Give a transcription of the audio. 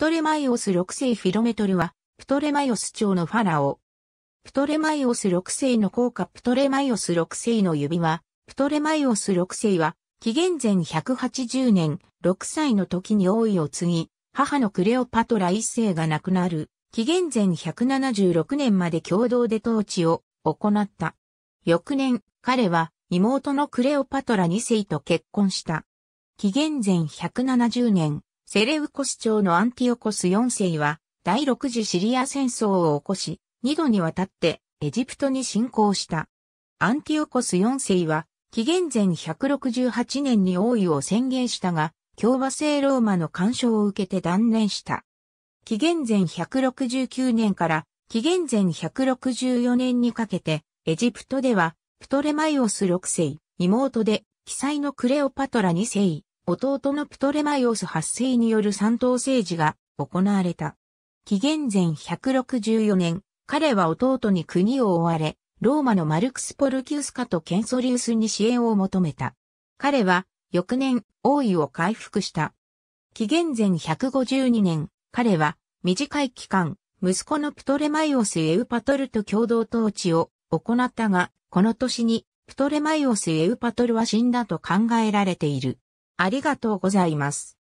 プトレマイオス6世フィロメトルは、プトレマイオス朝のファラオ。プトレマイオス6世の効果プトレマイオス6世の指輪、プトレマイオス6世は、紀元前180年、6歳の時に王位を継ぎ、母のクレオパトラ1世が亡くなる、紀元前176年まで共同で統治を行った。翌年、彼は妹のクレオパトラ2世と結婚した。紀元前170年、セレウコス朝のアンティオコス4世は、第6次シリア戦争を起こし、2度にわたってエジプトに侵攻した。アンティオコス4世は、紀元前168年に王位を宣言したが、共和制ローマの干渉を受けて断念した。紀元前169年から紀元前164年にかけて、エジプトでは、プトレマイオス6世、妹で、記載のクレオパトラ2世、弟のプトレマイオス8世による三党政治が行われた。紀元前164年、彼は弟に国を追われ、ローマのマルクス・ポルキウスカとケンソリウスに支援を求めた。彼は、翌年、王位を回復した。紀元前152年、彼は、短い期間、息子のプトレマイオス・エウパトルと共同統治を行ったが、この年に、プトレマイオス・エウパトルは死んだと考えられている。ありがとうございます。